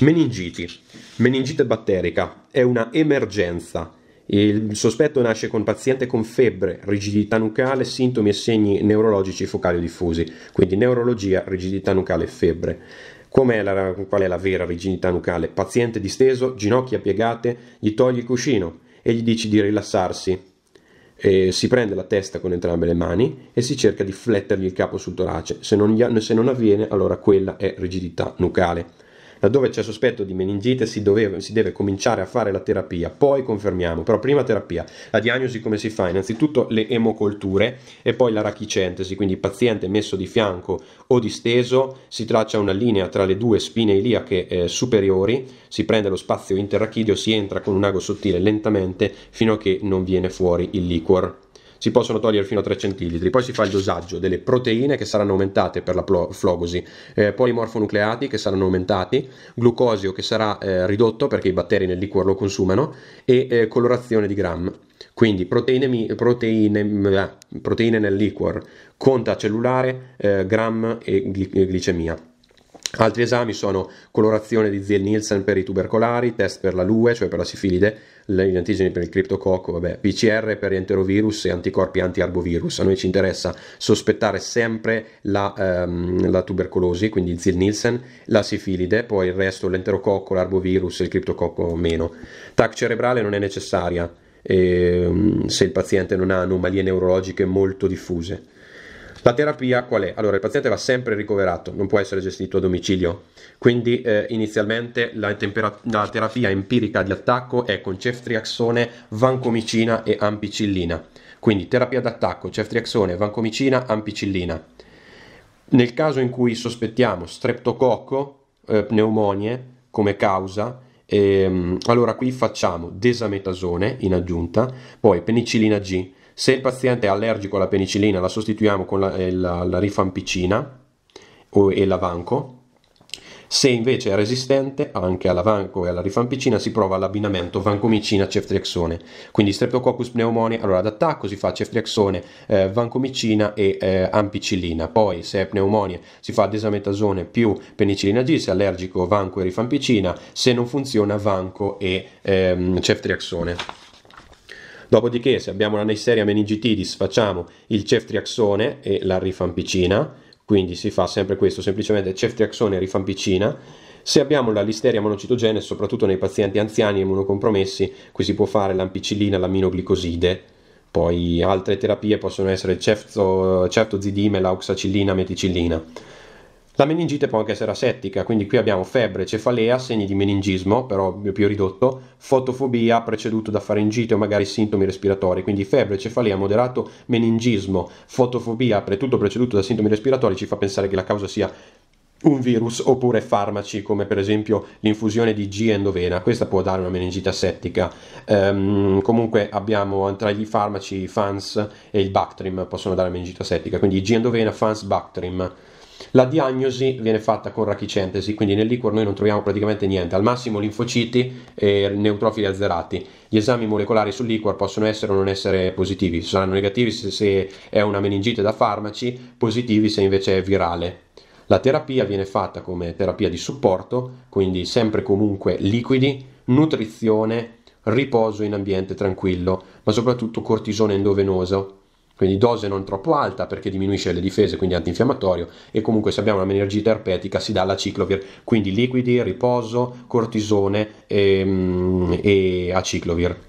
Meningiti. Meningite batterica è una emergenza. Il sospetto nasce con paziente con febbre, rigidità nucale, sintomi e segni neurologici focali diffusi, quindi neurologia, rigidità nucale e febbre. Com'è la, qual è la vera rigidità nucale? Paziente disteso, ginocchia piegate, gli togli il cuscino e gli dici di rilassarsi. E si prende la testa con entrambe le mani e si cerca di flettergli il capo sul torace. se non, se non avviene, allora quella è rigidità nucale. Laddove c'è sospetto di meningite si, doveva, si, deve cominciare a fare la terapia, poi confermiamo, però prima terapia. La diagnosi come si fa? Innanzitutto le emocolture e poi la rachicentesi, quindi il paziente messo di fianco o disteso, si traccia una linea tra le due spine iliache eh, superiori, si prende lo spazio interrachidio, si entra con un ago sottile lentamente fino a che non viene fuori il liquor si possono togliere fino a 3 centilitri. Poi si fa il dosaggio delle proteine che saranno aumentate per la flogosi, eh, polimorfonucleati che saranno aumentati, glucosio che sarà eh, ridotto perché i batteri nel liquor lo consumano e eh, colorazione di gram. Quindi proteine, proteine, proteine nel liquor, conta cellulare, eh, gram e glicemia. Altri esami sono colorazione di Ziel-Nielsen per i tubercolari, test per la LUE, cioè per la sifilide, gli antigeni per il criptococco, vabbè, PCR per enterovirus e anticorpi anti-arbovirus. A noi ci interessa sospettare sempre la, ehm, la tubercolosi, quindi Ziel-Nielsen, la sifilide, poi il resto l'enterococco, l'arbovirus e il criptococco meno. TAC cerebrale non è necessaria eh, se il paziente non ha anomalie neurologiche molto diffuse. La terapia qual è? Allora, il paziente va sempre ricoverato, non può essere gestito a domicilio, quindi eh, inizialmente la, la, terapia empirica di attacco è con ceftriaxone, vancomicina e ampicillina. Quindi terapia d'attacco, ceftriaxone, vancomicina, ampicillina. Nel caso in cui sospettiamo streptococco, eh, pneumonie come causa, ehm, allora qui facciamo desametasone in aggiunta, poi penicillina G, se il paziente è allergico alla penicillina, la sostituiamo con la, eh, la, la rifampicina o, e l'avanco. Se invece è resistente anche alla vanco e alla rifampicina si prova l'abbinamento vancomicina-ceftriaxone. Quindi streptococcus pneumonia, allora ad attacco si fa ceftriaxone, eh, vancomicina e eh, ampicillina. Poi se è pneumonia si fa desametasone più penicillina G, se è allergico vanco e rifampicina, se non funziona vanco e ehm, ceftriaxone. Dopodiché, se abbiamo la Neisseria meningitidis, facciamo il ceftriaxone e la rifampicina, quindi si fa sempre questo, semplicemente ceftriaxone e rifampicina. Se abbiamo la listeria monocitogene, soprattutto nei pazienti anziani e immunocompromessi, qui si può fare l'ampicillina, l'aminoglicoside. Poi altre terapie possono essere ceftozidime, l'auxacillina, meticillina. La meningite può anche essere asettica, quindi qui abbiamo febbre, cefalea, segni di meningismo, però più ridotto, fotofobia preceduto da faringite o magari sintomi respiratori, quindi febbre, cefalea, moderato meningismo, fotofobia, tutto preceduto da sintomi respiratori, ci fa pensare che la causa sia un virus oppure farmaci come per esempio l'infusione di G endovena, questa può dare una meningite asettica. Um, comunque abbiamo tra gli farmaci Fans e il Bactrim possono dare meningite asettica, quindi G endovena, Fans, Bactrim. La diagnosi viene fatta con rachicentesi, quindi nel liquor noi non troviamo praticamente niente, al massimo linfociti e neutrofili azzerati. Gli esami molecolari sul liquor possono essere o non essere positivi, saranno negativi se è una meningite da farmaci, positivi se invece è virale. La terapia viene fatta come terapia di supporto, quindi sempre comunque liquidi, nutrizione, riposo in ambiente tranquillo, ma soprattutto cortisone endovenoso quindi dose non troppo alta perché diminuisce le difese, quindi antinfiammatorio e comunque se abbiamo una meningite erpetica si dà la ciclovir, quindi liquidi, riposo, cortisone e, ehm, e aciclovir.